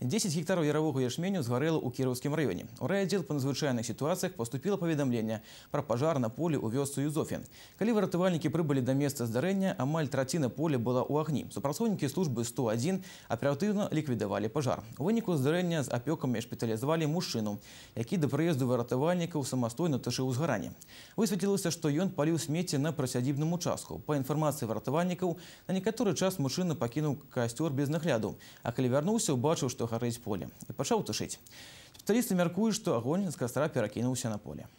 10 гектаров ярового ячменю згарэла у Кировском районе. У райадзел по надзвычайных сітуацыях поступило поведомление про пожар на поле у вёсцу Юзофе. Калі выратавальнікі прыбылі да месца здарэння, амаль траціна поля была ў агні. Супрацоўнікі службы 101 аператыўна ліквідавалі пажар. У выніку здарэння з апёкамі шпіталізавалі мужчину, який до прыезду выратавальнікаў самастойна тушыў узгаранне. Высветлілася, што ён паліў смецце на прасядзібным участку. По інфармацыі выратавальнікаў, на некаторы час мужчина пакінуў костер без нагляду, а калі вярнуўся, убачыў, што гарыць поле і пачаў тушыць. Спецыялісты мяркуюць, што агонь з кастра перакінуўся на поле.